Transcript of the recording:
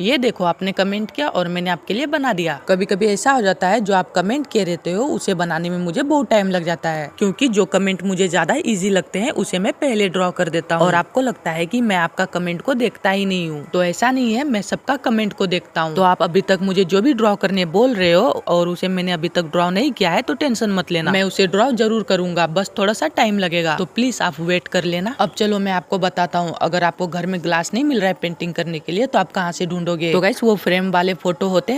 ये देखो आपने कमेंट किया और मैंने आपके लिए बना दिया कभी कभी ऐसा हो जाता है जो आप कमेंट किए रहते हो उसे बनाने में मुझे बहुत टाइम लग जाता है क्योंकि जो कमेंट मुझे ज्यादा इजी लगते हैं उसे मैं पहले ड्रॉ कर देता हूँ और आपको लगता है की मैं आपका कमेंट को देखता ही नहीं हूँ तो ऐसा नहीं है मैं सबका कमेंट को देखता हूँ तो आप अभी तक मुझे जो भी ड्रॉ करने बोल रहे हो और उसे मैंने अभी तक ड्रॉ नहीं किया है तो टेंशन मत लेना मैं उसे ड्रॉ जरूर करूंगा बस थोड़ा सा टाइम लगेगा तो प्लीज आप वेट कर लेना अब चलो मैं आपको बताता हूँ अगर आपको घर में ग्लास नहीं मिल रहा है पेंटिंग करने के लिए तो आप कहाँ से ढूंढ ढूंढोगे तो गाइस वो फ्रेम वाले फोटो होते हैं